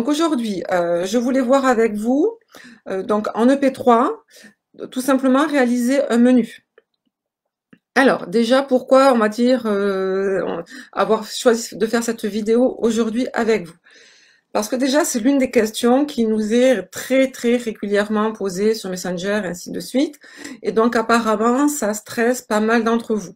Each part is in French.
Donc aujourd'hui, euh, je voulais voir avec vous, euh, donc en EP3, tout simplement réaliser un menu. Alors déjà, pourquoi on va dire euh, avoir choisi de faire cette vidéo aujourd'hui avec vous Parce que déjà, c'est l'une des questions qui nous est très très régulièrement posée sur Messenger, ainsi de suite. Et donc apparemment, ça stresse pas mal d'entre vous.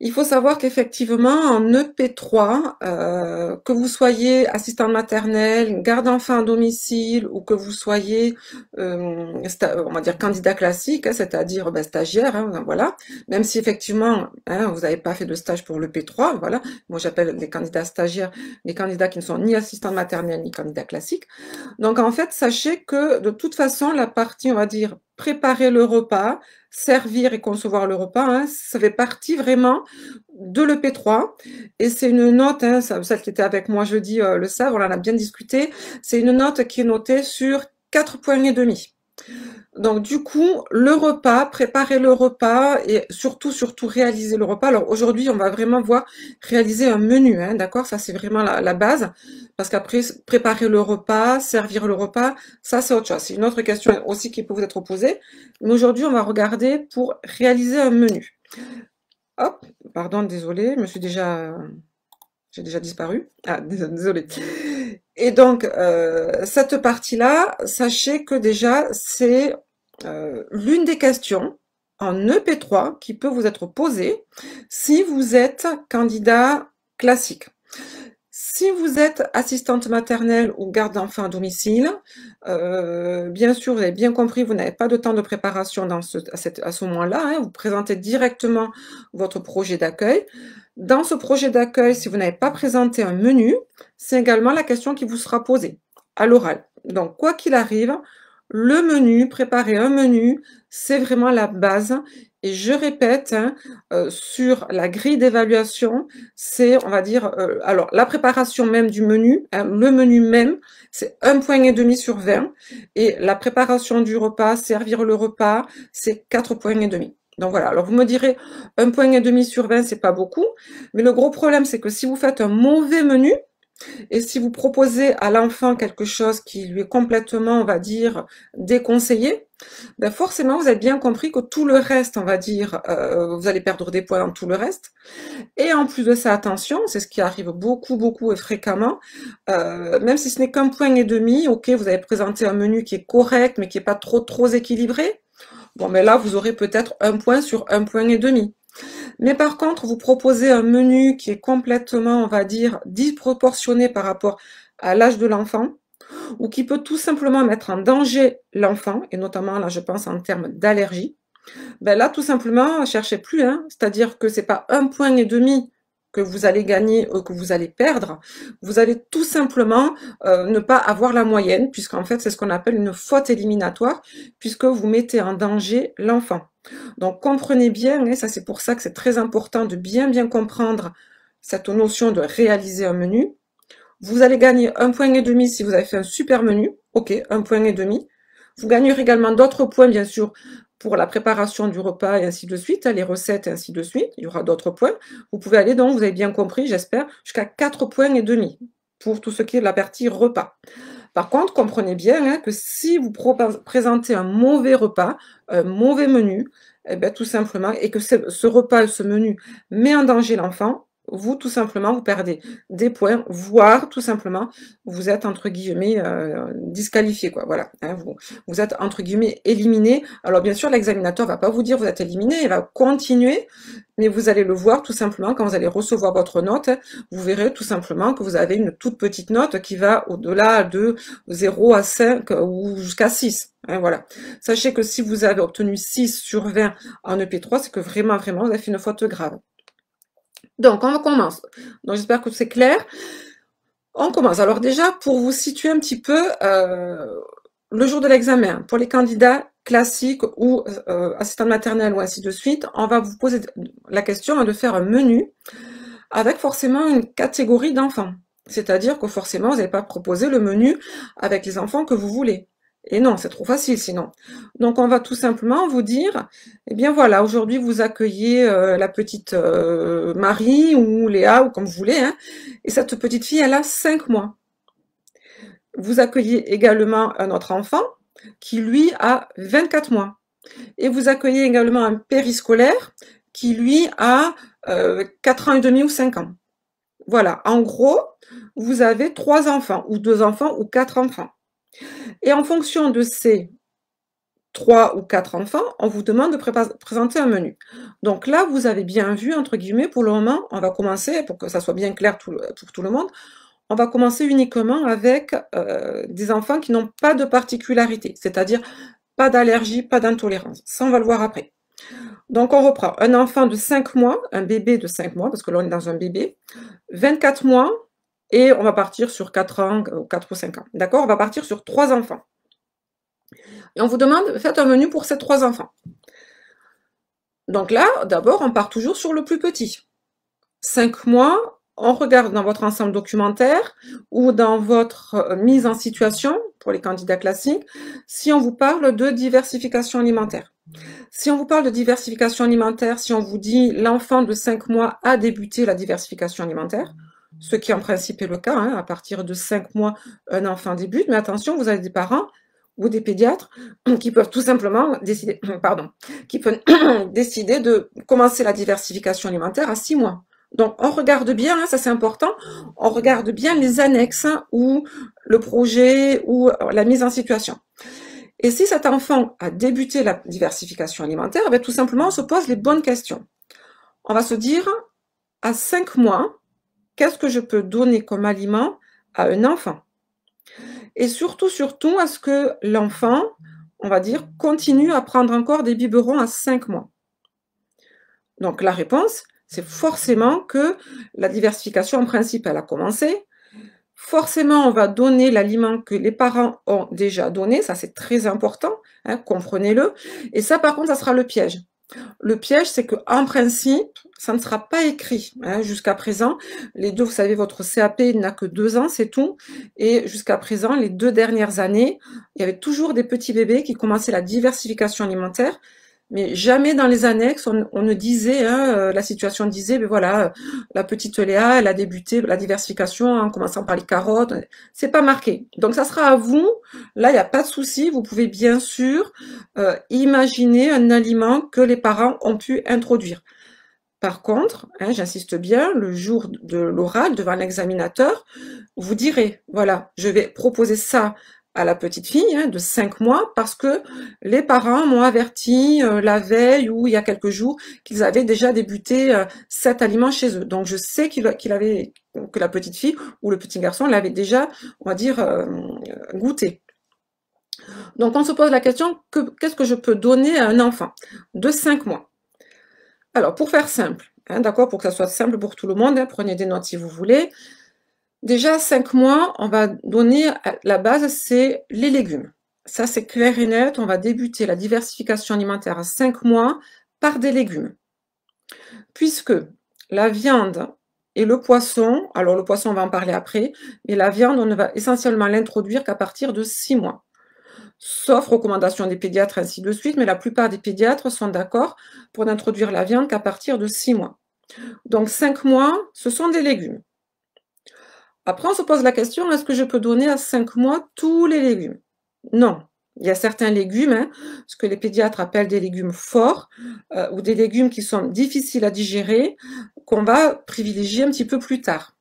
Il faut savoir qu'effectivement, en EP3, euh, que vous soyez assistant maternel, garde enfant à domicile ou que vous soyez, euh, on va dire, candidat classique, hein, c'est-à-dire ben, stagiaire, hein, voilà, même si effectivement, hein, vous n'avez pas fait de stage pour p 3 voilà, moi j'appelle les candidats stagiaires les candidats qui ne sont ni assistants maternel ni candidat classique. Donc en fait, sachez que de toute façon, la partie, on va dire, préparer le repas, servir et concevoir le repas, hein, ça fait partie vraiment de l'EP3. Et c'est une note, hein, celle qui était avec moi jeudi euh, le savent, on en a bien discuté, c'est une note qui est notée sur quatre points et demi. Donc du coup, le repas, préparer le repas et surtout, surtout réaliser le repas. Alors aujourd'hui, on va vraiment voir réaliser un menu, hein, d'accord Ça, c'est vraiment la, base. Parce qu'après, préparer le repas, servir le repas, ça, c'est autre chose. C'est une autre question aussi qui peut vous être posée. Mais aujourd'hui, on va regarder pour réaliser un menu. Hop, pardon, désolé, je me suis déjà... Euh, j'ai déjà disparu. Ah, désolé. Et donc, euh, cette partie-là, sachez que déjà, c'est euh, l'une des questions en EP3 qui peut vous être posée si vous êtes candidat classique. Si vous êtes assistante maternelle ou garde d'enfants à domicile, euh, bien sûr, vous avez bien compris, vous n'avez pas de temps de préparation dans ce, à, ce moment-là. Hein, vous présentez directement votre projet d'accueil. Dans ce projet d'accueil, si vous n'avez pas présenté un menu, c'est également la question qui vous sera posée à l'oral. Donc, quoi qu'il arrive, le menu, préparer un menu, c'est vraiment la base. Et je répète, hein, euh, sur la grille d'évaluation, c'est, on va dire, euh, alors la préparation même du menu, hein, le menu même, c'est un point et demi sur 20. Et la préparation du repas, servir le repas, c'est quatre points et demi. Donc voilà, alors vous me direz, un point et demi sur 20, c'est pas beaucoup. Mais le gros problème, c'est que si vous faites un mauvais menu, et si vous proposez à l'enfant quelque chose qui lui est complètement, on va dire, déconseillé, ben forcément, vous avez bien compris que tout le reste, on va dire, euh, vous allez perdre des points dans tout le reste. Et en plus de ça, attention, c'est ce qui arrive beaucoup, beaucoup et fréquemment, euh, même si ce n'est qu'un point et demi, ok, vous avez présenté un menu qui est correct, mais qui n'est pas trop, trop équilibré, Bon, mais là, vous aurez peut-être un point sur un point et demi. Mais par contre, vous proposez un menu qui est complètement, on va dire, disproportionné par rapport à l'âge de l'enfant, ou qui peut tout simplement mettre en danger l'enfant, et notamment là, je pense en termes d'allergie. Ben là, tout simplement, cherchez plus, hein, c'est-à-dire que ce n'est pas un point et demi que vous allez gagner ou que vous allez perdre, vous allez tout simplement euh, ne pas avoir la moyenne, puisqu'en fait c'est ce qu'on appelle une faute éliminatoire, puisque vous mettez en danger l'enfant. Donc comprenez bien, et hein, ça c'est pour ça que c'est très important de bien bien comprendre cette notion de réaliser un menu. Vous allez gagner un point et demi si vous avez fait un super menu, ok, un point et demi. Vous gagnerez également d'autres points, bien sûr, pour la préparation du repas et ainsi de suite, hein, les recettes et ainsi de suite. Il y aura d'autres points. Vous pouvez aller donc, vous avez bien compris, j'espère, jusqu'à 4 points et demi pour tout ce qui est la partie repas. Par contre, comprenez bien hein, que si vous présentez un mauvais repas, un mauvais menu, eh bien, tout simplement, et que ce repas, ce menu met en danger l'enfant, vous, tout simplement, vous perdez des points, voire tout simplement, vous êtes entre guillemets euh, disqualifié, quoi. Voilà. Hein, vous, vous, êtes entre guillemets éliminé. Alors bien sûr, l'examinateur va pas vous dire vous êtes éliminé, il va continuer, mais vous allez le voir tout simplement quand vous allez recevoir votre note. Vous verrez tout simplement que vous avez une toute petite note qui va au-delà de 0 à 5 ou jusqu'à 6. Hein, voilà. Sachez que si vous avez obtenu 6 sur 20 en EP3, c'est que vraiment, vraiment, vous avez fait une faute grave. Donc, on commence. Donc, j'espère que c'est clair. On commence. Alors déjà, pour vous situer un petit peu euh, le jour de l'examen, pour les candidats classiques ou euh, assistants maternels ou ainsi de suite, on va vous poser la question de faire un menu avec forcément une catégorie d'enfants. C'est-à-dire que forcément, vous n'allez pas proposer le menu avec les enfants que vous voulez. Et non, c'est trop facile sinon. Donc on va tout simplement vous dire, eh bien voilà, aujourd'hui vous accueillez euh, la petite euh, Marie ou Léa ou comme vous voulez, hein, et cette petite fille, elle a cinq mois. Vous accueillez également un autre enfant qui lui a 24 mois. Et vous accueillez également un périscolaire qui lui a 4 euh, ans et demi ou 5 ans. Voilà, en gros, vous avez trois enfants ou deux enfants ou quatre enfants. Et en fonction de ces trois ou quatre enfants, on vous demande de présenter un menu. Donc là, vous avez bien vu, entre guillemets, pour le moment, on va commencer, pour que ça soit bien clair pour tout le monde, on va commencer uniquement avec euh, des enfants qui n'ont pas de particularité, c'est-à-dire pas d'allergie, pas d'intolérance. Ça, on va le voir après. Donc, on reprend. Un enfant de 5 mois, un bébé de 5 mois, parce que là, on est dans un bébé, 24 mois, et on va partir sur 4 ans, 4 euh, ou 5 ans. D'accord On va partir sur 3 enfants. Et on vous demande, faites un menu pour ces 3 enfants. Donc là, d'abord, on part toujours sur le plus petit. 5 mois, on regarde dans votre ensemble documentaire ou dans votre euh, mise en situation pour les candidats classiques si on vous parle de diversification alimentaire. Si on vous parle de diversification alimentaire, si on vous dit l'enfant de 5 mois a débuté la diversification alimentaire, ce qui en principe est le cas. Hein, à partir de 5 mois, un enfant débute. Mais attention, vous avez des parents ou des pédiatres qui peuvent tout simplement décider, pardon, qui peuvent décider de commencer la diversification alimentaire à 6 mois. Donc on regarde bien, hein, ça c'est important, on regarde bien les annexes hein, ou le projet ou euh, la mise en situation. Et si cet enfant a débuté la diversification alimentaire, ben tout simplement on se pose les bonnes questions. On va se dire, à 5 mois, qu'est-ce que je peux donner comme aliment à un enfant Et surtout, surtout, à ce que l'enfant, on va dire, continue à prendre encore des biberons à 5 mois Donc la réponse, c'est forcément que la diversification, en principe, elle a commencé. Forcément, on va donner l'aliment que les parents ont déjà donné, ça c'est très important, hein, comprenez-le. Et ça, par contre, ça sera le piège. Le piège, c'est qu'en principe, ça ne sera pas écrit. Hein, jusqu'à présent, les deux, vous savez, votre CAP n'a que deux ans, c'est tout. Et jusqu'à présent, les deux dernières années, il y avait toujours des petits bébés qui commençaient la diversification alimentaire mais jamais dans les annexes on, ne disait, hein, euh, la situation disait, mais ben voilà, la petite Léa, elle a débuté la diversification en commençant par les carottes, c'est pas marqué. Donc ça sera à vous, là il n'y a pas de souci, vous pouvez bien sûr euh, imaginer un aliment que les parents ont pu introduire. Par contre, hein, j'insiste bien, le jour de l'oral, devant l'examinateur, vous direz, voilà, je vais proposer ça à la petite fille hein, de 5 mois parce que les parents m'ont averti euh, la veille ou il y a quelques jours qu'ils avaient déjà débuté euh, cet aliment chez eux. Donc je sais qu'il avait que la petite fille ou le petit garçon l'avait déjà, on va dire, euh, goûté. Donc on se pose la question qu'est-ce que je peux donner à un enfant de 5 mois Alors pour faire simple, hein, d'accord, pour que ça soit simple pour tout le monde, hein, prenez des notes si vous voulez. Déjà, cinq mois, on va donner euh, la base, c'est les légumes. Ça, c'est clair et net. On va débuter la diversification alimentaire à cinq mois par des légumes. Puisque la viande et le poisson, alors le poisson, on va en parler après, mais la viande, on ne va essentiellement l'introduire qu'à partir de six mois. Sauf recommandation des pédiatres, ainsi de suite, mais la plupart des pédiatres sont d'accord pour n'introduire la viande qu'à partir de six mois. Donc, cinq mois, ce sont des légumes. Après, on se pose la question, est-ce que je peux donner à 5 mois tous les légumes Non. Il y a certains légumes, hein, ce que les pédiatres appellent des légumes forts euh, ou des légumes qui sont difficiles à digérer, qu'on va privilégier un petit peu plus tard.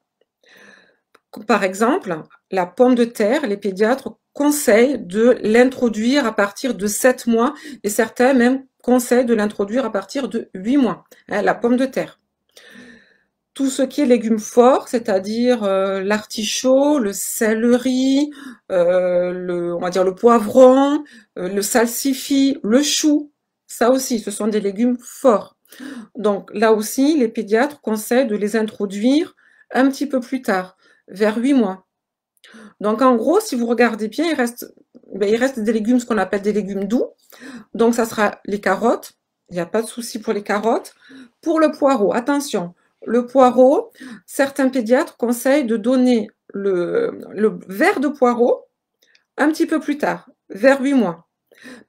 Par exemple, la pomme de terre, les pédiatres conseillent de l'introduire à partir de 7 mois et certains même conseillent de l'introduire à partir de 8 mois, hein, la pomme de terre tout ce qui est légumes forts, c'est-à-dire euh, l'artichaut, le céleri, euh, le, on va dire le poivron, euh, le salsifis, le chou, ça aussi, ce sont des légumes forts. Donc là aussi, les pédiatres conseillent de les introduire un petit peu plus tard, vers 8 mois. Donc en gros, si vous regardez bien, il reste, ben, il reste des légumes, ce qu'on appelle des légumes doux. Donc ça sera les carottes, il n'y a pas de souci pour les carottes. Pour le poireau, attention, le poireau, certains pédiatres conseillent de donner le, verre de poireau un petit peu plus tard, vers 8 mois.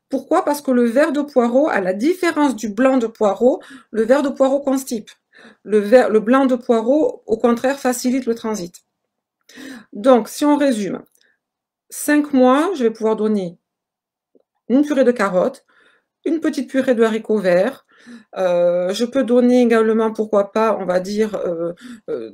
Pourquoi Parce que le verre de poireau, à la différence du blanc de poireau, le verre de poireau constipe. Le, le blanc de poireau, au contraire, facilite le transit. Donc, si on résume, 5 mois, je vais pouvoir donner une purée de carottes, une petite purée de haricots verts, euh, je peux donner également, pourquoi pas, on va dire, euh, euh,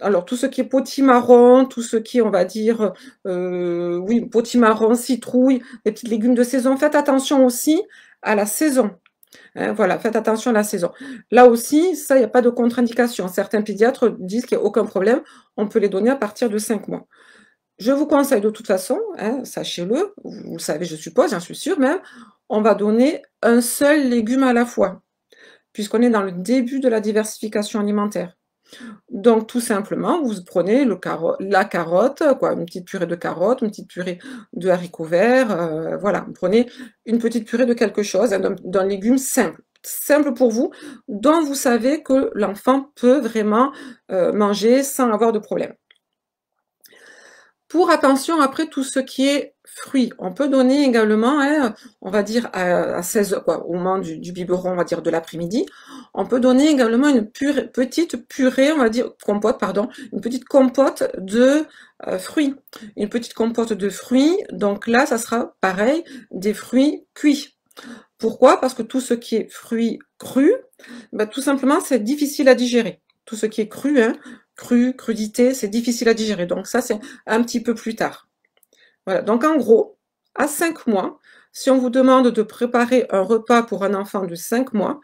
alors tout ce qui est potimarron, tout ce qui on va dire, oui, potimarron, citrouille, les petites légumes de saison. Faites attention aussi à la saison. Hein, voilà, faites attention à la saison. Là aussi, ça, il n'y a pas de contre-indication. Certains pédiatres disent qu'il n'y a aucun problème. On peut les donner à partir de 5 mois. Je vous conseille de toute façon, hein, sachez-le, vous, le savez, je suppose, j'en suis sûre même, on va donner un seul légume à la fois puisqu'on est dans le début de la diversification alimentaire. Donc tout simplement, vous prenez la carotte, quoi, une petite purée de carotte, une petite purée de haricots verts, euh, voilà, vous prenez une petite purée de quelque chose, hein, d'un légume simple, simple pour vous, dont vous savez que l'enfant peut vraiment euh, manger sans avoir de problème. Pour attention, après tout ce qui est fruits. On peut donner également, hein, on va dire à, 16 quoi, au moment du, biberon, on va dire de l'après-midi, on peut donner également une pure, petite purée, on va dire compote, pardon, une petite compote de euh, fruits, une petite compote de fruits. Donc là, ça sera pareil, des fruits cuits. Pourquoi Parce que tout ce qui est fruits crus, bah, tout simplement, c'est difficile à digérer. Tout ce qui est cru, hein, cru, crudité, c'est difficile à digérer. Donc ça, c'est un petit peu plus tard. Voilà, donc en gros, à 5 mois, si on vous demande de préparer un repas pour un enfant de 5 mois,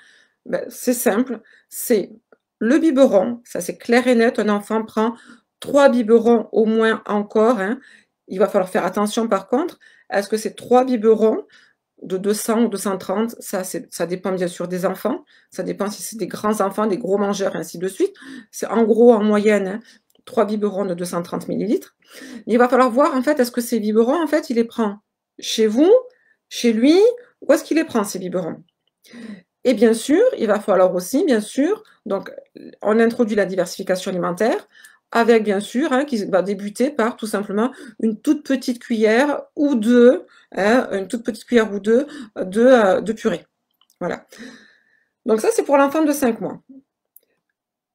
ben, c'est simple, c'est le biberon, ça c'est clair et net, un enfant prend 3 biberons au moins encore, hein. il va falloir faire attention par contre, est-ce que c'est 3 biberons de 200 ou 230, ça, ça dépend bien sûr des enfants, ça dépend si c'est des grands enfants, des gros mangeurs, ainsi de suite. C'est en gros, en moyenne, hein, trois biberons de 230 ml. Il va falloir voir, en fait, est-ce que ces biberons, en fait, il les prend chez vous, chez lui, où est-ce qu'il les prend, ces biberons Et bien sûr, il va falloir aussi, bien sûr, donc, on introduit la diversification alimentaire, avec bien sûr, hein, qui va débuter par tout simplement une toute petite cuillère ou deux, hein, une toute petite cuillère ou deux de, euh, de purée. Voilà. Donc ça, c'est pour l'enfant de 5 mois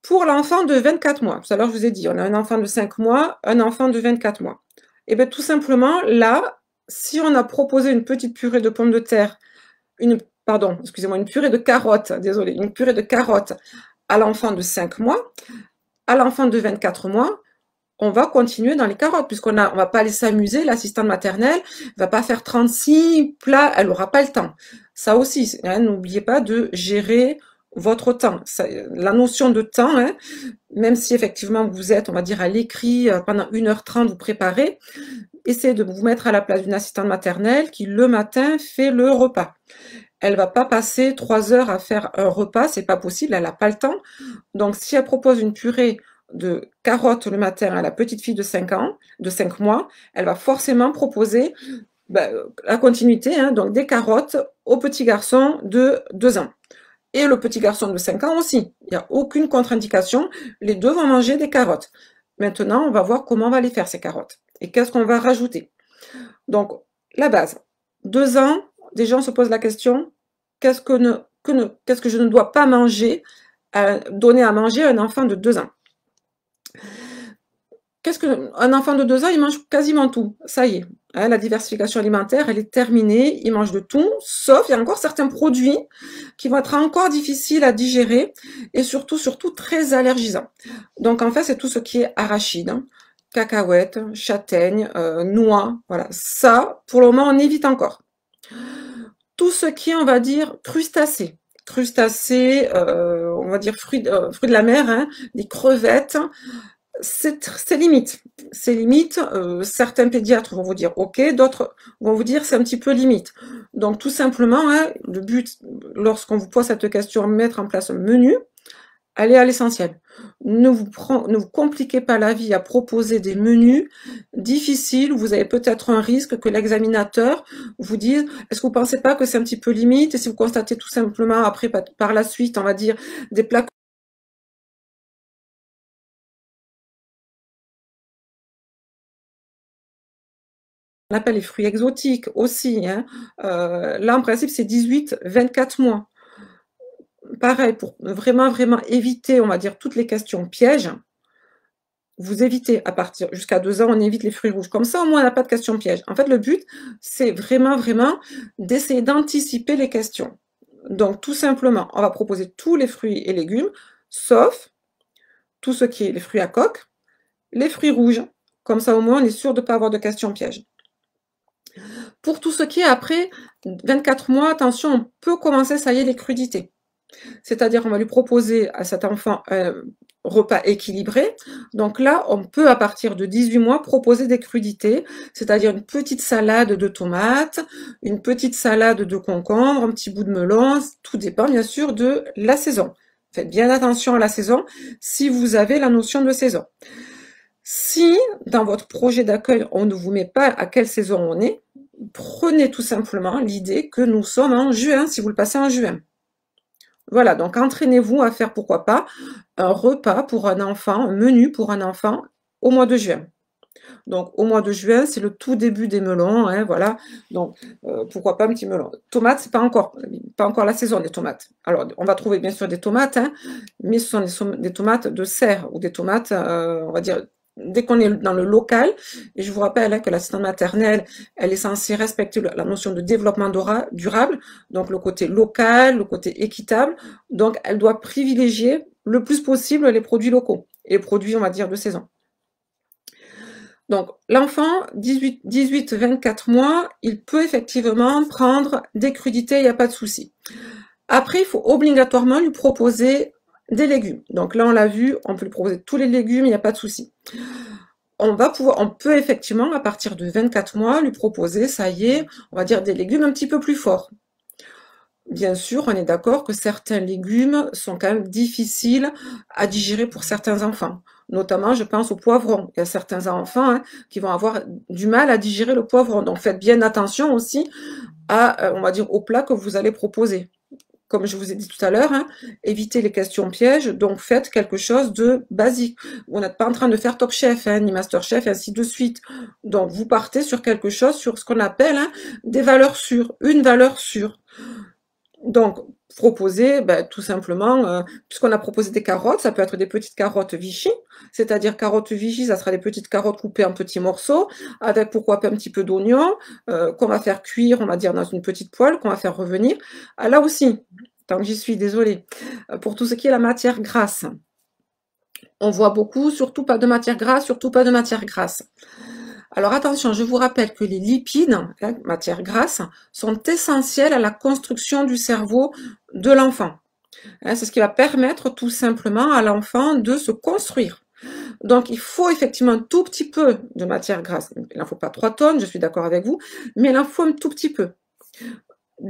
pour l'enfant de 24 mois. Tout à l'heure, je vous ai dit, on a un enfant de 5 mois, un enfant de 24 mois. Et eh bien tout simplement, là, si on a proposé une petite purée de pommes de terre, une, pardon, excusez-moi, une purée de carottes, désolé, une purée de carottes à l'enfant de 5 mois, à l'enfant de 24 mois, on va continuer dans les carottes, puisqu'on ne on va pas aller s'amuser, l'assistante maternelle va pas faire 36 plats, elle aura pas le temps. Ça aussi, hein, n'oubliez pas de gérer votre temps. la notion de temps, hein, même si effectivement vous êtes, on va dire, à l'écrit euh, pendant 1h30, vous préparez, essayez de vous mettre à la place d'une assistante maternelle qui, le matin, fait le repas. Elle va pas passer trois heures à faire un repas, c'est pas possible, elle n'a pas le temps. Donc, si elle propose une purée de carottes le matin à la petite fille de 5 ans, de 5 mois, elle va forcément proposer bah, euh, la continuité, hein, donc des carottes au petit garçon de 2 ans. Et le petit garçon de 5 ans aussi. Il n'y a aucune contre-indication. Les deux vont manger des carottes. Maintenant, on va voir comment on va les faire, ces carottes. Et qu'est-ce qu'on va rajouter. Donc, la base. Deux ans, Des gens se posent la question, qu'est-ce que, je ne dois pas manger, euh, donner à manger à un enfant de deux ans qu'est-ce que un enfant de 2 ans, il mange quasiment tout. Ça y est, hein, la diversification alimentaire, elle est terminée. Il mange de tout, sauf il y a encore certains produits qui vont être encore difficiles à digérer et surtout, surtout très allergisants. Donc en fait, c'est tout ce qui est arachide, cacahuète, hein. cacahuètes, châtaignes, euh, noix. Voilà, ça, pour le moment, on évite encore. Tout ce qui est, on va dire, crustacé crustacés, euh, on va dire fruits, euh, fruits de la mer, hein, des crevettes, c'est limites, C'est limites. Euh, certains pédiatres vont vous dire OK, d'autres vont vous dire c'est un petit peu limite. Donc tout simplement, hein, le but, lorsqu'on vous pose cette question, mettre en place un menu, allez à l'essentiel. Ne vous, ne vous compliquez pas la vie à proposer des menus difficiles. Vous avez peut-être un risque que l'examinateur vous dise est-ce que vous ne pensez pas que c'est un petit peu limite Et si vous constatez tout simplement après par la suite, on va dire, des plaques on appelle les fruits exotiques aussi. Hein. Euh, là, en principe, c'est 18-24 mois. Pareil, pour vraiment, vraiment éviter, on va dire, toutes les questions pièges, vous évitez à partir jusqu'à deux ans, on évite les fruits rouges. Comme ça, au moins, on n'a pas de questions pièges. En fait, le but, c'est vraiment, vraiment d'essayer d'anticiper les questions. Donc, tout simplement, on va proposer tous les fruits et légumes, sauf tout ce qui est les fruits à coque, les fruits rouges. Comme ça, au moins, on est sûr de ne pas avoir de questions pièges. Pour tout ce qui est après 24 mois, attention, on peut commencer, ça y est, les crudités. C'est-à-dire, on va lui proposer à cet enfant un repas équilibré. Donc là, on peut, à partir de 18 mois, proposer des crudités, c'est-à-dire une petite salade de tomates, une petite salade de concombre, un petit bout de melon. Tout dépend, bien sûr, de la saison. Faites bien attention à la saison si vous avez la notion de saison. Si dans votre projet d'accueil, on ne vous met pas à quelle saison on est, prenez tout simplement l'idée que nous sommes en juin, si vous le passez en juin. Voilà, donc entraînez-vous à faire, pourquoi pas, un repas pour un enfant, un menu pour un enfant au mois de juin. Donc au mois de juin, c'est le tout début des melons, hein, voilà. Donc euh, pourquoi pas un petit melon. Tomates, c'est pas encore, pas encore la saison des tomates. Alors on va trouver bien sûr des tomates, hein, mais ce sont des, tomates de serre ou des tomates, euh, on va dire dès qu'on est dans le local, et je vous rappelle hein, que l'assistante maternelle, elle est censée respecter la notion de développement durable, donc le côté local, le côté équitable. Donc, elle doit privilégier le plus possible les produits locaux et les produits, on va dire, de saison. Donc, l'enfant, 18-24 mois, il peut effectivement prendre des crudités, il n'y a pas de souci. Après, il faut obligatoirement lui proposer des légumes. Donc là, on l'a vu, on peut lui proposer tous les légumes, il n'y a pas de souci. On va pouvoir, on peut effectivement, à partir de 24 mois, lui proposer, ça y est, on va dire des légumes un petit peu plus forts. Bien sûr, on est d'accord que certains légumes sont quand même difficiles à digérer pour certains enfants. Notamment, je pense au poivron. Il y a certains enfants hein, qui vont avoir du mal à digérer le poivron. Donc, faites bien attention aussi à, euh, on va dire, au plat que vous allez proposer comme je vous ai dit tout à l'heure, hein, évitez les questions pièges, donc faites quelque chose de basique. On n'êtes pas en train de faire top chef, hein, ni master chef, ainsi de suite. Donc vous partez sur quelque chose, sur ce qu'on appelle hein, des valeurs sûres, une valeur sûre. Donc proposer bah, tout simplement, euh, puisqu'on a proposé des carottes, ça peut être des petites carottes vichy, c'est-à-dire carottes vichy, ça sera des petites carottes coupées en petits morceaux, avec pourquoi pas un petit peu d'oignon, euh, qu'on va faire cuire, on va dire, dans une petite poêle, qu'on va faire revenir. Ah, là aussi, tant que j'y suis, désolée, euh, pour tout ce qui est la matière grasse. On voit beaucoup, surtout pas de matière grasse, surtout pas de matière grasse. Alors attention, je vous rappelle que les lipides, hein, matière grasse, sont essentiels à la construction du cerveau de l'enfant. Hein, c'est ce qui va permettre tout simplement à l'enfant de se construire. Donc il faut effectivement un tout petit peu de matière grasse. Il n'en faut pas trois tonnes, je suis d'accord avec vous, mais il en faut un tout petit peu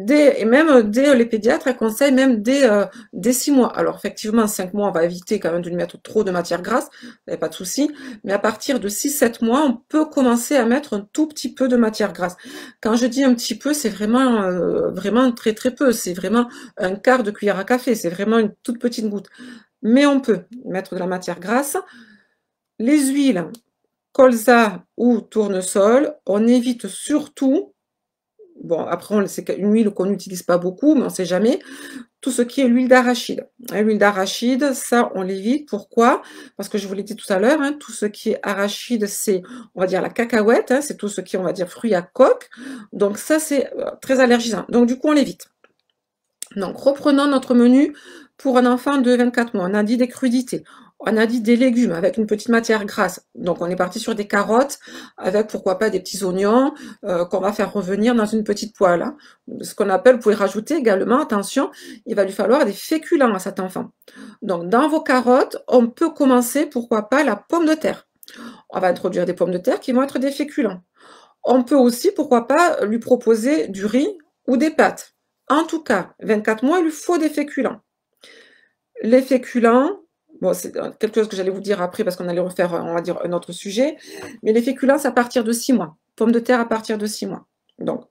et même euh, dès euh, les pédiatres, conseillent même dès, euh, dès six mois. Alors effectivement, cinq mois, on va éviter quand même de lui mettre trop de matière grasse, il n'y pas de souci. Mais à partir de 6-7 mois, on peut commencer à mettre un tout petit peu de matière grasse. Quand je dis un petit peu, c'est vraiment vraiment très très peu. C'est vraiment un quart de cuillère à café. C'est vraiment une toute petite goutte. Mais on peut mettre de la matière grasse. Les huiles, colza ou tournesol, on évite surtout bon, après, c'est une huile qu'on n'utilise pas beaucoup, mais on ne sait jamais. Tout ce qui est l'huile d'arachide. Hein, l'huile d'arachide, ça, on l'évite. Pourquoi Parce que je vous l'ai dit tout à l'heure, hein, tout ce qui est arachide, c'est, on va dire, la cacahuète, hein, c'est tout ce qui est, on va dire, fruits à coque. Donc, ça, c'est euh, très allergisant. Donc, du coup, on l'évite. Donc, reprenons notre menu pour un enfant de 24 mois. On a dit des crudités on a dit des légumes avec une petite matière grasse. Donc on est parti sur des carottes avec pourquoi pas des petits oignons euh, qu'on va faire revenir dans une petite poêle. Hein. Ce qu'on appelle, vous pouvez rajouter également, attention, il va lui falloir des féculents à cet enfant. Donc dans vos carottes, on peut commencer pourquoi pas la pomme de terre. On va introduire des pommes de terre qui vont être des féculents. On peut aussi, pourquoi pas, lui proposer du riz ou des pâtes. En tout cas, 24 mois, il lui faut des féculents. Les féculents, Bon, c'est euh, quelque chose que j'allais vous dire après parce qu'on allait refaire, euh, on va dire, un autre sujet. Mais les féculents à partir de 6 mois. Pommes de terre à partir de 6 mois. Donc,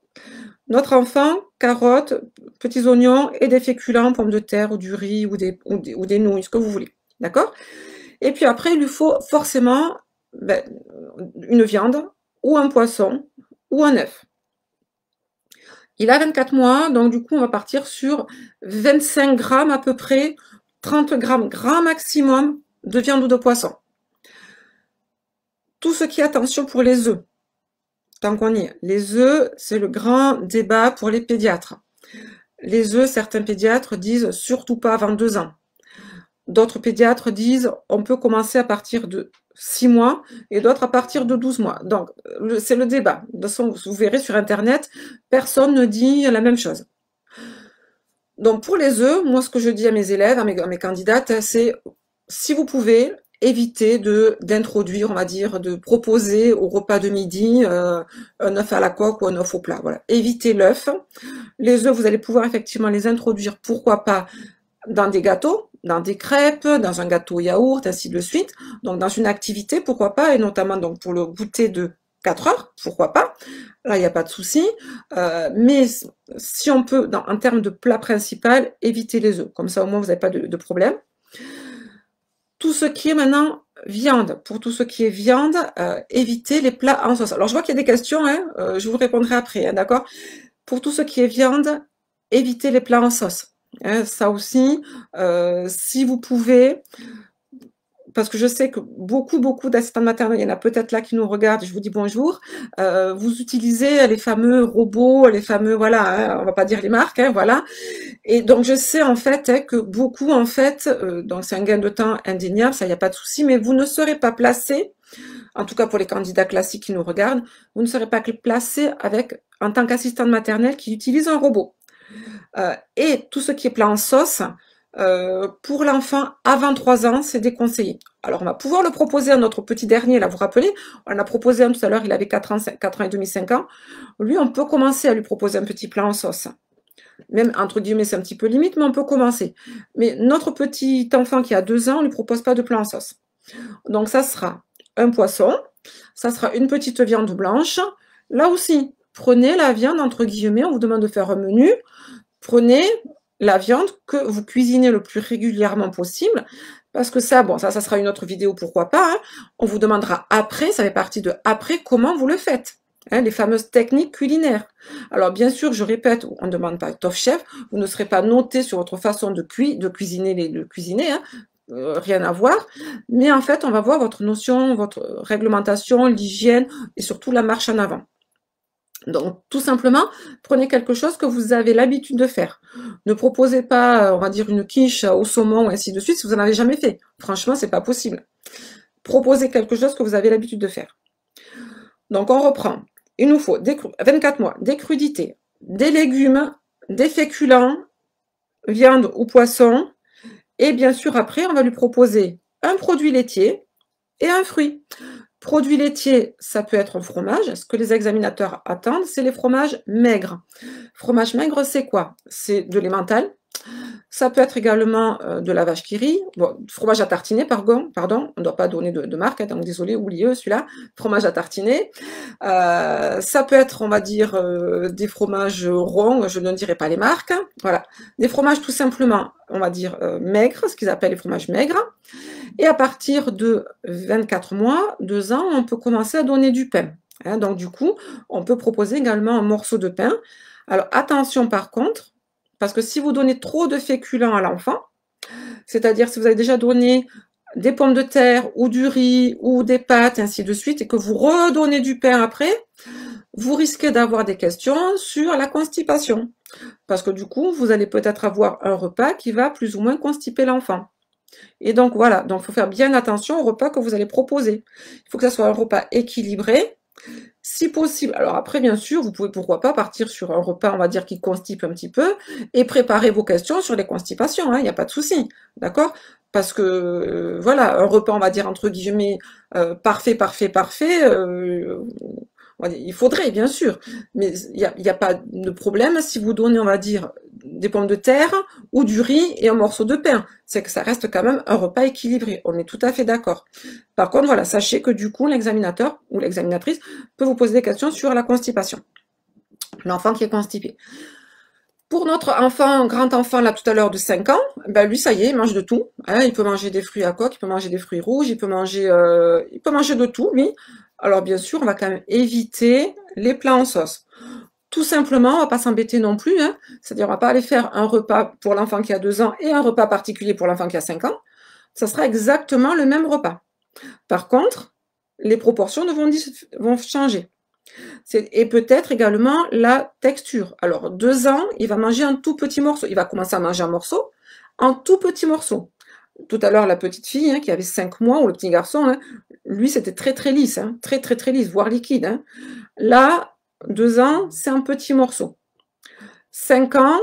notre enfant, carottes, petits oignons et des féculents, pommes de terre ou du riz ou des, ou des, nouilles, ce que vous voulez. D'accord Et puis après, il lui faut forcément ben, une viande ou un poisson ou un œuf. Il a 24 mois, donc du coup, on va partir sur 25 grammes à peu près 30 grammes, grand maximum, de viande ou de poisson. Tout ce qui est attention pour les œufs, tant qu'on y est. Les œufs, c'est le grand débat pour les pédiatres. Les œufs, certains pédiatres disent surtout pas avant deux ans. D'autres pédiatres disent on peut commencer à partir de six mois et d'autres à partir de 12 mois. Donc, c'est le débat. De toute façon, vous verrez sur Internet, personne ne dit la même chose. Donc pour les œufs, moi ce que je dis à mes élèves, à mes, candidates, c'est si vous pouvez éviter de d'introduire, on va dire, de proposer au repas de midi euh, un œuf à la coque ou un œuf au plat. Voilà, évitez l'œuf. Les œufs, vous allez pouvoir effectivement les introduire, pourquoi pas, dans des gâteaux, dans des crêpes, dans un gâteau yaourt, ainsi de suite. Donc dans une activité, pourquoi pas, et notamment donc pour le goûter de 4 heures, pourquoi pas Là, il n'y a pas de souci. Euh, mais si on peut, dans, en termes de plat principal, éviter les œufs. Comme ça, au moins, vous n'avez pas de, problème. Tout ce qui est maintenant viande, pour tout ce qui est viande, euh, évitez les plats en sauce. Alors, je vois qu'il y a des questions, hein. euh, je vous répondrai après, hein, d'accord Pour tout ce qui est viande, évitez les plats en sauce. Hein, ça aussi, euh, si vous pouvez, parce que je sais que beaucoup, beaucoup d'assistants maternelles, il y en a peut-être là qui nous regardent, je vous dis bonjour, euh, vous utilisez les fameux robots, les fameux, voilà, hein, on va pas dire les marques, hein, voilà. Et donc, je sais en fait hein, que beaucoup, en fait, euh, donc c'est un gain de temps indéniable, ça, il n'y a pas de souci, mais vous ne serez pas placé, en tout cas pour les candidats classiques qui nous regardent, vous ne serez pas placé avec, en tant qu'assistante maternelle qui utilise un robot. Euh, et tout ce qui est plat en sauce, euh, pour l'enfant à 23 ans, c'est déconseillé. Alors, on va pouvoir le proposer à notre petit dernier, là, vous vous rappelez, on a proposé un tout à l'heure, il avait ans, 4 ans et demi, 5 ans. Lui, on peut commencer à lui proposer un petit plat en sauce. Même, entre guillemets, c'est un petit peu limite, mais on peut commencer. Mais notre petit enfant qui a 2 ans, on ne lui propose pas de plat en sauce. Donc, ça sera un poisson, ça sera une petite viande blanche. Là aussi, prenez la viande, entre guillemets, on vous demande de faire un menu. Prenez la viande que vous cuisinez le plus régulièrement possible. Parce que ça, bon, ça, ça sera une autre vidéo, pourquoi pas. Hein. On vous demandera après, ça fait partie de après, comment vous le faites. Hein, les fameuses techniques culinaires. Alors bien sûr, je répète, on ne demande pas top chef, vous ne serez pas noté sur votre façon de, de cuisiner, les, de cuisiner hein, euh, rien à voir, mais en fait, on va voir votre notion, votre réglementation, l'hygiène et surtout la marche en avant. Donc, tout simplement, prenez quelque chose que vous avez l'habitude de faire. Ne proposez pas, euh, on va dire, une quiche au saumon, ou ainsi de suite, si vous n'en avez jamais fait. Franchement, c'est pas possible. Proposez quelque chose que vous avez l'habitude de faire. Donc, on reprend. Il nous faut 24 mois, des crudités, des légumes, des féculents, viande ou poisson. Et bien sûr, après, on va lui proposer un produit laitier et un fruit. Produits laitiers, ça peut être en fromage. Ce que les examinateurs attendent, c'est les fromages maigres. Fromage maigre, c'est quoi C'est de l'emmental, ça peut être également euh, de la vache qui rit, bon, fromage à tartiner, pardon, pardon on ne doit pas donner de, marque, hein, donc désolé, oubliez celui-là, fromage à tartiner. Euh, ça peut être, on va dire, euh, des fromages ronds, je ne dirai pas les marques, hein, voilà. Des fromages tout simplement, on va dire, maigres, ce qu'ils appellent les fromages maigres. Et à partir de 24 mois, 2 ans, on peut commencer à donner du pain. Hein. donc du coup, on peut proposer également un morceau de pain. Alors attention par contre, parce que si vous donnez trop de féculents à l'enfant, c'est-à-dire si vous avez déjà donné des pommes de terre ou du riz ou des pâtes, ainsi de suite, et que vous redonnez du pain après, vous risquez d'avoir des questions sur la constipation. Parce que du coup, vous allez peut-être avoir un repas qui va plus ou moins constiper l'enfant. Et donc voilà, donc il faut faire bien attention au repas que vous allez proposer. Il faut que ce soit un repas équilibré, si possible. Alors après, bien sûr, vous pouvez pourquoi pas partir sur un repas, on va dire, qui constipe un petit peu, et préparer vos questions sur les constipations, hein, il n'y a pas de souci, d'accord parce que euh, voilà, un repas, on va dire entre guillemets, euh, parfait, parfait, parfait, euh, il faudrait bien sûr, mais il n'y a, a, pas de problème si vous donnez, on va dire, des pommes de terre ou du riz et un morceau de pain. C'est que ça reste quand même un repas équilibré. On est tout à fait d'accord. Par contre, voilà, sachez que du coup, l'examinateur ou l'examinatrice peut vous poser des questions sur la constipation. L'enfant qui est constipé. Pour notre enfant, grand enfant, là tout à l'heure de 5 ans, ben lui, ça y est, il mange de tout. Hein. il peut manger des fruits à coque, il peut manger des fruits rouges, il peut manger, euh, il peut manger de tout, lui. Alors bien sûr, on va quand même éviter les plats en sauce. Tout simplement, on va pas s'embêter non plus. Hein. C'est-à-dire, on va pas aller faire un repas pour l'enfant qui a deux ans et un repas particulier pour l'enfant qui a cinq ans. Ça sera exactement le même repas. Par contre, les proportions vont, vont changer. Et peut-être également la texture. Alors, deux ans, il va manger un tout petit morceau. Il va commencer à manger un morceau, en tout petit morceau. Tout à l'heure, la petite fille hein, qui avait cinq mois, ou le petit garçon, hein, lui, c'était très très lisse, très très très lisse, voire liquide. Là, deux ans, c'est un petit morceau. Cinq ans,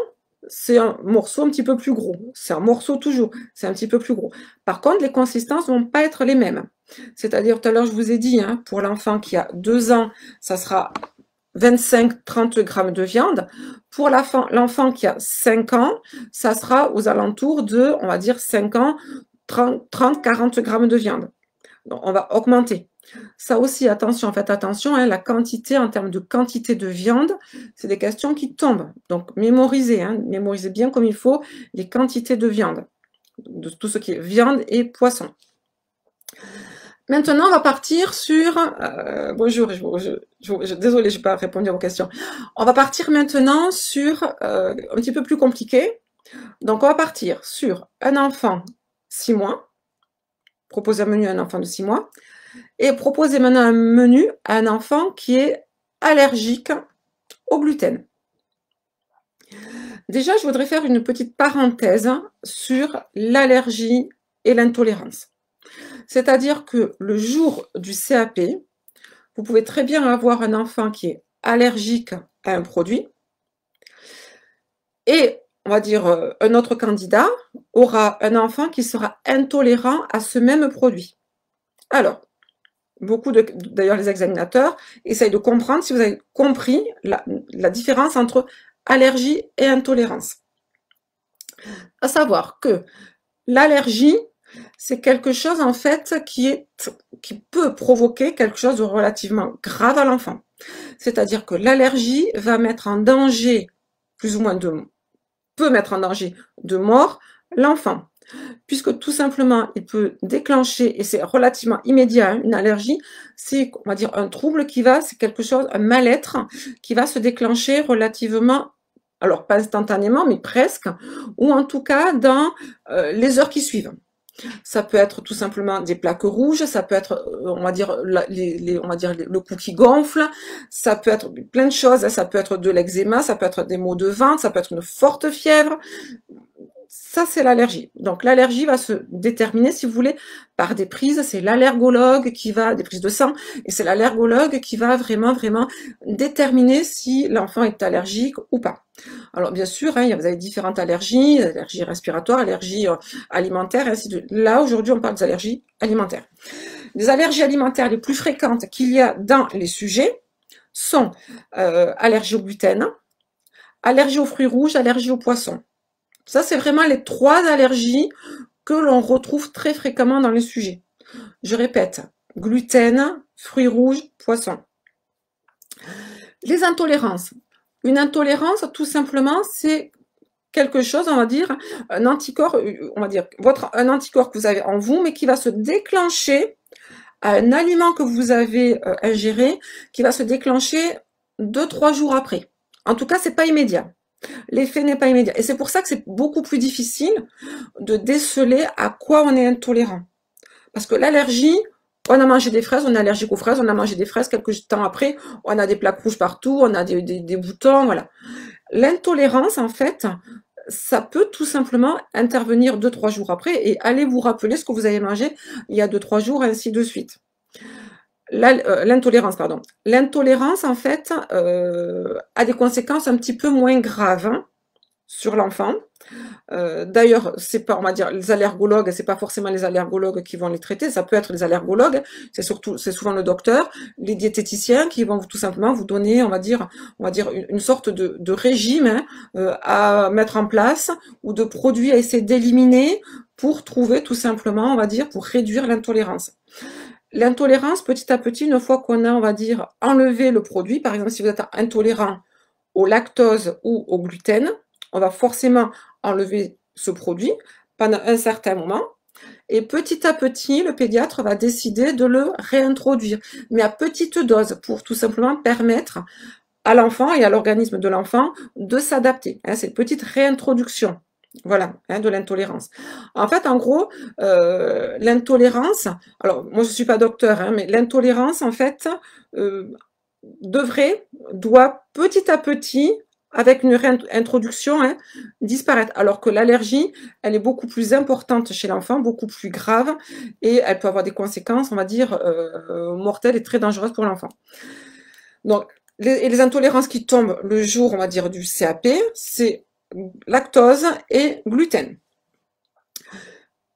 c'est un morceau un petit peu plus gros. C'est un morceau toujours, c'est un petit peu plus gros. Par contre, les consistances ne vont pas être les mêmes. C'est-à-dire, tout à l'heure, je vous ai dit, hein, pour l'enfant qui a deux ans, ça sera 25-30 grammes de viande. Pour l'enfant qui a cinq ans, ça sera aux alentours de, on va dire, cinq ans, 30-40 grammes de viande on va augmenter. Ça aussi, attention, faites attention, hein, la quantité en termes de quantité de viande, c'est des questions qui tombent. Donc, mémorisez, hein, mémorisez bien comme il faut les quantités de viande, de tout ce qui est viande et poisson. Maintenant, on va partir sur... Euh, bonjour, désolé, je n'ai pas répondu à vos questions. On va partir maintenant sur euh, un petit peu plus compliqué. Donc, on va partir sur un enfant, 6 mois, propose un menu à un enfant de 6 mois, et proposez maintenant un menu à un enfant qui est allergique au gluten. Déjà, je voudrais faire une petite parenthèse sur l'allergie et l'intolérance. C'est-à-dire que le jour du CAP, vous pouvez très bien avoir un enfant qui est allergique à un produit et on va dire, euh, un autre candidat aura un enfant qui sera intolérant à ce même produit. Alors, beaucoup d'ailleurs, les examinateurs essayent de comprendre si vous avez compris la, la différence entre allergie et intolérance. À savoir que l'allergie, c'est quelque chose en fait qui, est, qui peut provoquer quelque chose de relativement grave à l'enfant. C'est-à-dire que l'allergie va mettre en danger plus ou moins de mettre en danger de mort l'enfant, puisque tout simplement, il peut déclencher, et c'est relativement immédiat, hein, une allergie, c'est, on va dire, un trouble qui va, c'est quelque chose, un mal-être qui va se déclencher relativement alors pas instantanément, mais presque, ou en tout cas dans euh, les heures qui suivent. Ça peut être tout simplement des plaques rouges, ça peut être, euh, on va dire, on va dire le cou qui gonfle, ça peut être plein de choses, hein. ça peut être de l'eczéma, ça peut être des maux de ventre, ça peut être une forte fièvre, ça, c'est l'allergie. Donc, l'allergie va se déterminer, si vous voulez, par des prises. C'est l'allergologue qui va, des prises de sang, et c'est l'allergologue qui va vraiment, vraiment déterminer si l'enfant est allergique ou pas. Alors, bien sûr, hein, vous avez différentes allergies, allergies respiratoires, allergies euh, alimentaires, ainsi de Là, aujourd'hui, on parle des allergies alimentaires. Les allergies alimentaires les plus fréquentes qu'il y a dans les sujets sont euh, allergie allergies au gluten, allergie aux fruits rouges, allergies aux poissons. Ça, c'est vraiment les trois allergies que l'on retrouve très fréquemment dans les sujets. Je répète, gluten, fruits rouges, poissons. Les intolérances. Une intolérance, tout simplement, c'est quelque chose, on va dire, un anticorps, on va dire, votre, un anticorps que vous avez en vous, mais qui va se déclencher à un aliment que vous avez euh, ingéré, qui va se déclencher deux, trois jours après. En tout cas, c'est pas immédiat. L'effet n'est pas immédiat. Et c'est pour ça que c'est beaucoup plus difficile de déceler à quoi on est intolérant. Parce que l'allergie, on a mangé des fraises, on est allergique aux fraises, on a mangé des fraises, quelques temps après, on a des plaques rouges partout, on a des, boutons, voilà. L'intolérance, en fait, ça peut tout simplement intervenir deux, trois jours après et aller vous rappeler ce que vous avez mangé il y a deux, trois jours, ainsi de suite. Euh, l'intolérance, pardon. L'intolérance, en fait, euh, a des conséquences un petit peu moins graves hein, sur l'enfant. Euh, d'ailleurs, c'est pas, on va dire, les allergologues, c'est pas forcément les allergologues qui vont les traiter, ça peut être les allergologues, c'est surtout, c'est souvent le docteur, les diététiciens qui vont tout simplement vous donner, on va dire, on va dire une, sorte de, régime hein, à mettre en place ou de produits à essayer d'éliminer pour trouver tout simplement, on va dire, pour réduire l'intolérance l'intolérance, petit à petit, une fois qu'on a, on va dire, enlevé le produit, par exemple, si vous êtes intolérant au lactose ou au gluten, on va forcément enlever ce produit pendant un certain moment. Et petit à petit, le pédiatre va décider de le réintroduire, mais à petite dose, pour tout simplement permettre à l'enfant et à l'organisme de l'enfant de s'adapter. Hein, c'est une petite réintroduction. Voilà, hein, de l'intolérance. En fait, en gros, euh, l'intolérance, alors moi je ne suis pas docteur, hein, mais l'intolérance, en fait, euh, devrait, doit petit à petit, avec une réintroduction, hein, disparaître. Alors que l'allergie, elle est beaucoup plus importante chez l'enfant, beaucoup plus grave, et elle peut avoir des conséquences, on va dire, euh, mortelles et très dangereuses pour l'enfant. Donc, les intolérances qui tombent le jour, on va dire, du CAP, c'est lactose et gluten.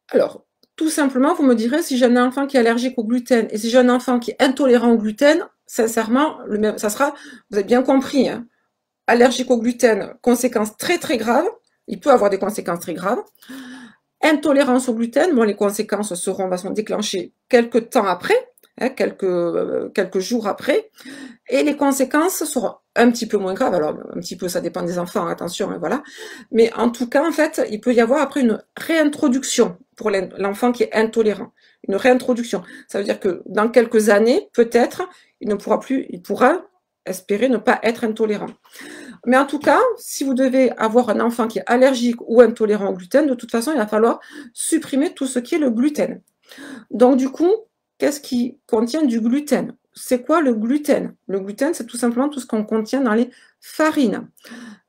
Alors, tout simplement, vous me direz, si j'ai un enfant qui est allergique au gluten et si j'ai un enfant qui est intolérant au gluten, sincèrement, ça sera, vous avez bien compris, hein, allergique au gluten, conséquences très très graves, il peut avoir des conséquences très graves. Intolérance au gluten, bon, les conséquences seront, va se déclencher quelques temps après, Hein, quelques, quelques jours après, et les conséquences seront un petit peu moins graves. Alors, un petit peu, ça dépend des enfants, attention, hein, voilà. Mais en tout cas, en fait, il peut y avoir après une réintroduction pour l'enfant qui est intolérant. Une réintroduction. Ça veut dire que dans quelques années, peut-être, il ne pourra plus, il pourra espérer ne pas être intolérant. Mais en tout cas, si vous devez avoir un enfant qui est allergique ou intolérant au gluten, de toute façon, il va falloir supprimer tout ce qui est le gluten. Donc du coup, qu'est-ce qui contient du gluten C'est quoi le gluten Le gluten, c'est tout simplement tout ce qu'on contient dans les farines.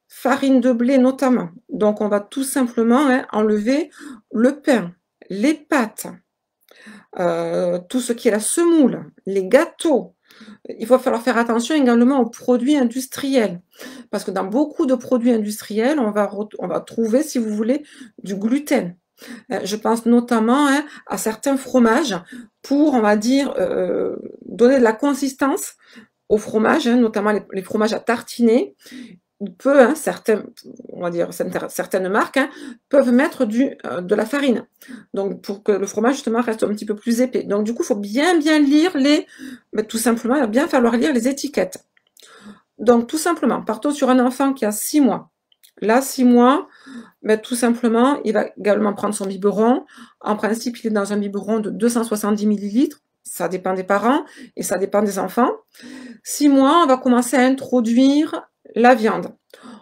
Farine de blé notamment. Donc on va tout simplement hein, enlever le pain, les pâtes, euh, tout ce qui est la semoule, les gâteaux, il va falloir faire attention également aux produits industriels. Parce que dans beaucoup de produits industriels, on va, on va trouver, si vous voulez, du gluten. Euh, je pense notamment hein, à certains fromages pour, on va dire, euh, donner de la consistance au fromage, hein, notamment les, fromages à tartiner. peu, hein, on va dire, certaines marques hein, peuvent mettre du, euh, de la farine. Donc, pour que le fromage, justement, reste un petit peu plus épais. Donc, du coup, il faut bien, bien lire les, bah, tout simplement, il va bien falloir lire les étiquettes. Donc, tout simplement, partons sur un enfant qui a six mois. Là, six mois, ben, tout simplement, il va également prendre son biberon. En principe, il est dans un biberon de 270 millilitres. Ça dépend des parents et ça dépend des enfants. Six mois, on va commencer à introduire la viande.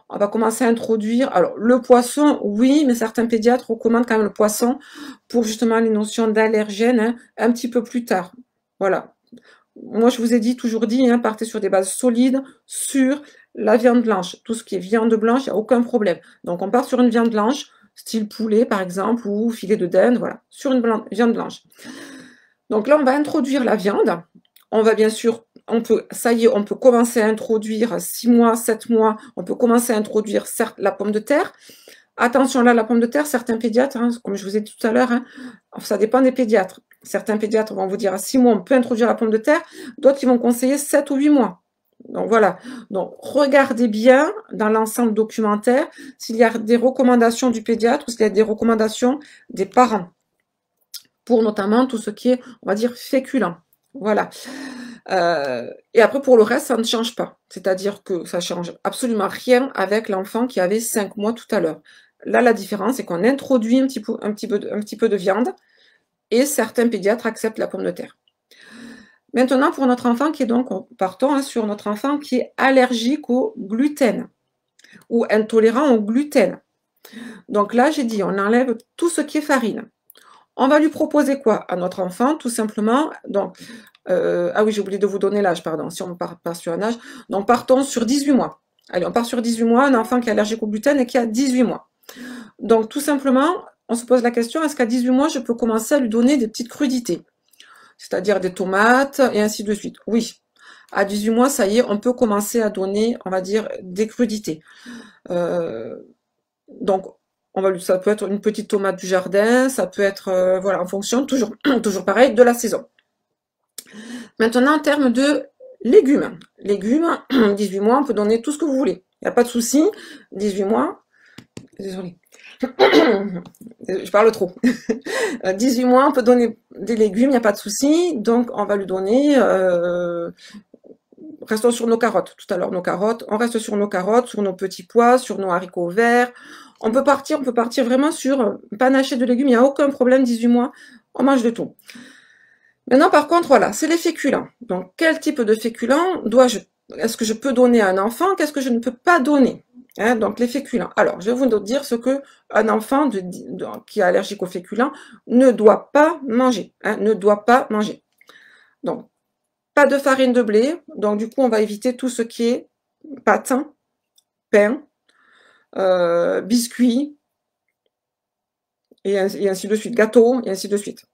On va commencer à introduire, alors le poisson, oui, mais certains pédiatres recommandent quand même le poisson pour justement les notions d'allergènes hein, un petit peu plus tard. Voilà. Moi, je vous ai dit, toujours dit, hein, partez sur des bases solides, sûres, la viande blanche. Tout ce qui est viande blanche, il n'y a aucun problème. Donc on part sur une viande blanche, style poulet par exemple, ou filet de dinde, voilà, sur une viande blanche. Donc là, on va introduire la viande. On va bien sûr, on peut, ça y est, on peut commencer à introduire 6 mois, 7 mois, on peut commencer à introduire certes la pomme de terre. Attention là, la pomme de terre, certains pédiatres, hein, comme je vous ai dit tout à l'heure, hein, ça dépend des pédiatres. Certains pédiatres vont vous dire à 6 mois, on peut introduire la pomme de terre. D'autres, ils vont conseiller 7 ou 8 mois. Donc voilà. Donc regardez bien dans l'ensemble documentaire s'il y a des recommandations du pédiatre ou s'il y a des recommandations des parents pour notamment tout ce qui est, on va dire, féculent. Voilà. Euh, et après, pour le reste, ça ne change pas. C'est-à-dire que ça change absolument rien avec l'enfant qui avait 5 mois tout à l'heure. Là, la différence, c'est qu'on introduit un petit, peu, un petit peu de viande et certains pédiatres acceptent la pomme de terre. Maintenant, pour notre enfant qui est donc, partons hein, sur notre enfant qui est allergique au gluten ou intolérant au gluten. Donc là, j'ai dit, on enlève tout ce qui est farine. On va lui proposer quoi à notre enfant Tout simplement, donc, euh, ah oui, j'ai oublié de vous donner l'âge, pardon, si on part, part sur un âge. Donc partons sur 18 mois. Allez, on part sur 18 mois, un enfant qui est allergique au gluten et qui a 18 mois. Donc tout simplement, on se pose la question, est-ce qu'à 18 mois, je peux commencer à lui donner des petites crudités c'est-à-dire des tomates, et ainsi de suite. Oui, à 18 mois, ça y est, on peut commencer à donner, on va dire, des crudités. Euh, donc, on va, ça peut être une petite tomate du jardin, ça peut être, euh, voilà, en fonction, toujours, toujours pareil, de la saison. Maintenant, en termes de légumes, légumes, 18 mois, on peut donner tout ce que vous voulez. Il n'y a pas de souci, 18 mois, désolé. je parle trop. 18 euh, mois, on peut donner des légumes, il n'y a pas de souci. Donc, on va lui donner. Euh, restons sur nos carottes. Tout à l'heure, nos carottes. On reste sur nos carottes, sur nos petits pois, sur nos haricots verts. On peut partir, on peut partir vraiment sur euh, panaché de légumes. Il n'y a aucun problème, 18 mois. On mange de tout. Maintenant, par contre, voilà, c'est les féculents. Donc, quel type de féculents dois-je, est-ce que je peux donner à un enfant Qu'est-ce que je ne peux pas donner Hein, donc les féculents. Alors, je vais vous dire ce que un enfant qui est allergique aux féculents ne doit pas manger. Hein, ne doit pas manger. Donc, pas de farine de blé. Donc, du coup, on va éviter tout ce qui est pâte, pain, euh, biscuits, et ainsi, de suite, gâteaux, et ainsi de suite.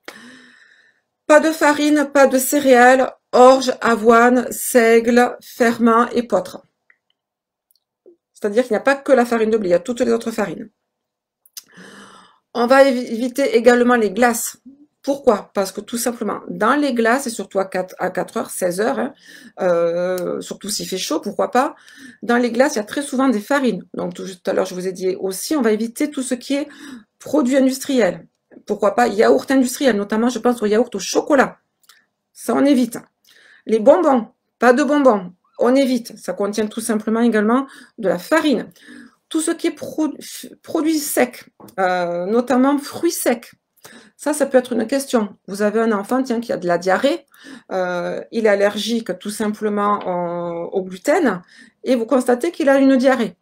Pas de farine, pas de céréales, orge, avoine, seigle, ferment et potre. C'est-à-dire qu'il n'y a pas que la farine de blé, il y a toutes les autres farines. On va éviter également les glaces. Pourquoi Parce que tout simplement, dans les glaces, et surtout à 4, à heures, 16 h hein, euh, surtout s'il fait chaud, pourquoi pas, dans les glaces, il y a très souvent des farines. Donc tout, tout à l'heure, je vous ai dit aussi, on va éviter tout ce qui est produits industriels. Pourquoi pas yaourt industriel, notamment je pense au yaourt au chocolat. Ça, on évite. Les bonbons, pas de bonbons on évite. Ça contient tout simplement également de la farine. Tout ce qui est produit sec, euh, notamment fruits secs, ça, ça peut être une question. Vous avez un enfant qui a de la diarrhée, euh, il est allergique tout simplement au gluten, et vous constatez qu'il a une diarrhée.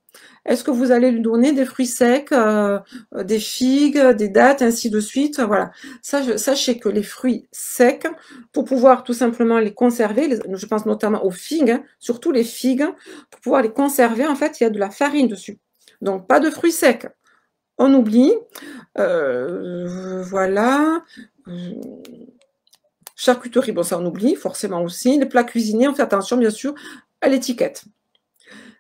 Est-ce que vous allez lui donner des fruits secs, euh, des figues, des dattes, ainsi de suite Voilà. sachez que les fruits secs, pour pouvoir tout simplement les conserver, je pense notamment aux figues, hein, surtout les figues, pour pouvoir les conserver, en fait, il y a de la farine dessus. Donc, pas de fruits secs. On oublie. Euh, voilà. Charcuterie, bon, ça on oublie forcément aussi. Les plats cuisinés, on fait attention bien sûr à l'étiquette.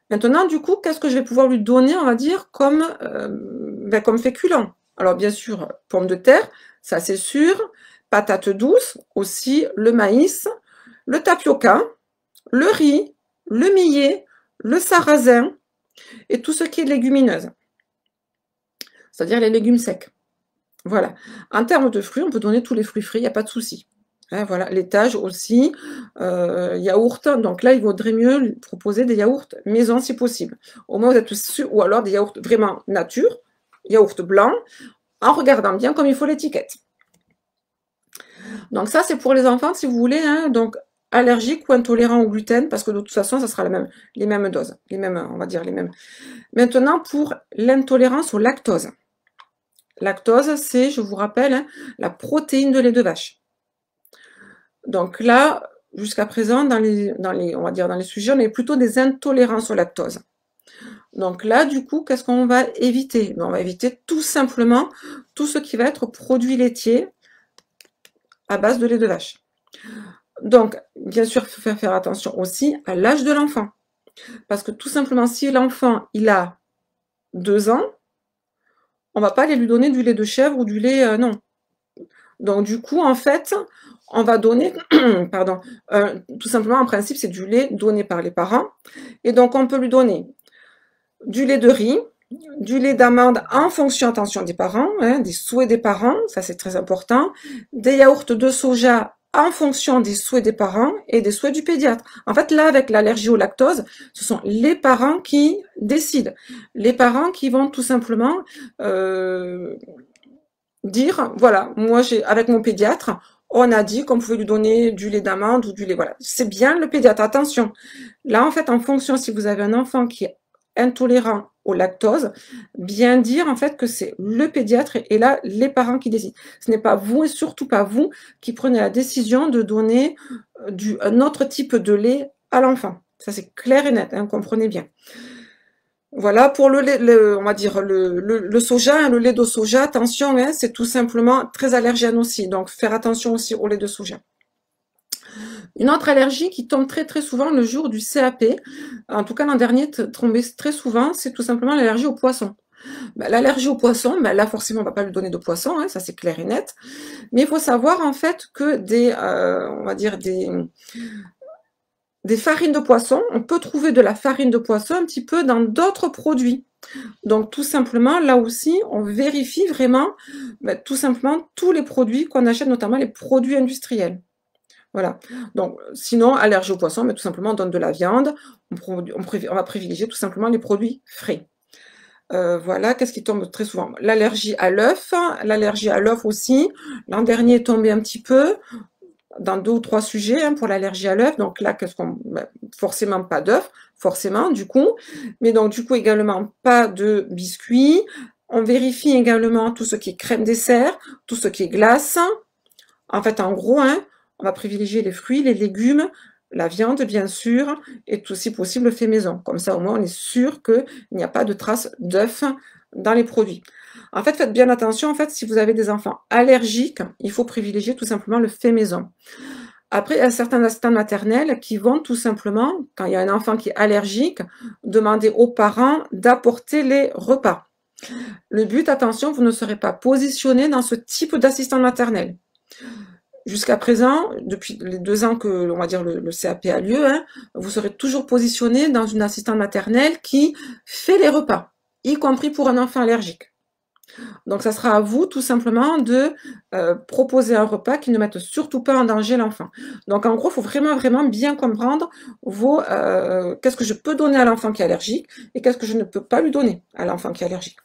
Maintenant, du coup, qu'est-ce que je vais pouvoir lui donner, on va dire, comme, euh, ben, comme féculent Alors, bien sûr, pommes de terre, ça c'est sûr, patates douces, aussi le maïs, le tapioca, le riz, le millet, le sarrasin et tout ce qui est légumineuse, c'est-à-dire les légumes secs. Voilà. En termes de fruits, on peut donner tous les fruits frais, il n'y a pas de souci. Hein, voilà, l'étage aussi, euh, yaourt. Donc là, il vaudrait mieux proposer des yaourts maison si possible. Au moins, vous êtes sûr, ou alors des yaourts vraiment nature, yaourt blanc, en regardant bien comme il faut l'étiquette. Donc ça, c'est pour les enfants, si vous voulez. Hein, donc allergique ou intolérant au gluten, parce que de toute façon, ça sera la même, les mêmes doses, les mêmes, on va dire les mêmes. Maintenant, pour l'intolérance au lactose. Lactose, c'est, je vous rappelle, hein, la protéine de lait de vache. Donc là, jusqu'à présent, dans les, dans les, on va dire dans les sujets, on est plutôt des intolérances au lactose. Donc là, du coup, qu'est-ce qu'on va éviter ben, On va éviter tout simplement tout ce qui va être produit laitier à base de lait de vache. Donc, bien sûr, il faut faire, attention aussi à l'âge de l'enfant. Parce que tout simplement, si l'enfant, il a deux ans, on ne va pas aller lui donner du lait de chèvre ou du lait euh, non. Donc du coup, en fait, on va donner, pardon, euh, tout simplement en principe c'est du lait donné par les parents. Et donc on peut lui donner du lait de riz, du lait d'amande en fonction, attention, des parents, hein, des souhaits des parents, ça c'est très important, des yaourts de soja en fonction des souhaits des parents et des souhaits du pédiatre. En fait, là, avec l'allergie au lactose, ce sont les parents qui décident. Les parents qui vont tout simplement euh, dire, voilà, moi j'ai avec mon pédiatre, on a dit qu'on pouvait lui donner du lait d'amande ou du lait. Voilà, c'est bien le pédiatre. Attention, là en fait, en fonction si vous avez un enfant qui est intolérant au lactose, bien dire en fait que c'est le pédiatre et là les parents qui décident. Ce n'est pas vous et surtout pas vous qui prenez la décision de donner euh, un autre type de lait à l'enfant. Ça c'est clair et net, hein, comprenez bien. Voilà, pour le, lait, on va dire le, le, soja, hein, le lait de soja, attention, hein, c'est tout simplement très allergène aussi. Donc, faire attention aussi au lait de soja. Une autre allergie qui tombe très très souvent le jour du CAP, en tout cas l'an dernier tombait très souvent, c'est tout simplement l'allergie au poisson. Bah, l'allergie au poisson, ben, là forcément on ne va pas lui donner de poisson, hein, ça c'est clair et net. Mais il faut savoir en fait que des, euh, on va dire des, des farines de poisson, on peut trouver de la farine de poisson un petit peu dans d'autres produits. Donc tout simplement, là aussi, on vérifie vraiment bah, tout simplement tous les produits qu'on achète, notamment les produits industriels. Voilà. Donc sinon, allergie au poisson, mais tout simplement on donne de la viande. On, va privilégier tout simplement les produits frais. Euh, voilà, qu'est-ce qui tombe très souvent L'allergie à l'œuf, l'allergie à l'œuf aussi. L'an dernier est tombé un petit peu dans deux ou trois sujets hein, pour l'allergie à l'œuf. Donc là, qu'est-ce qu'on ben, forcément pas d'œuf, forcément du coup, mais donc du coup également pas de biscuits. On vérifie également tout ce qui est crème dessert, tout ce qui est glace. En fait, en gros, hein, on va privilégier les fruits, les légumes, la viande bien sûr, et tout si possible fait maison. Comme ça, au moins, on est sûr qu'il n'y a pas de traces d'œufs dans les produits. En fait, faites bien attention. En fait, si vous avez des enfants allergiques, il faut privilégier tout simplement le fait maison. Après, il y a certains assistants maternels qui vont tout simplement, quand il y a un enfant qui est allergique, demander aux parents d'apporter les repas. Le but, attention, vous ne serez pas positionné dans ce type d'assistant maternel. Jusqu'à présent, depuis les deux ans que on va dire le, CAP a lieu, hein, vous serez toujours positionné dans une assistante maternelle qui fait les repas, y compris pour un enfant allergique. Donc, ça sera à vous tout simplement de euh, proposer un repas qui ne mette surtout pas en danger l'enfant. Donc, en gros, il faut vraiment, vraiment bien comprendre vos, euh, qu'est-ce que je peux donner à l'enfant qui est allergique et qu'est-ce que je ne peux pas lui donner à l'enfant qui est allergique.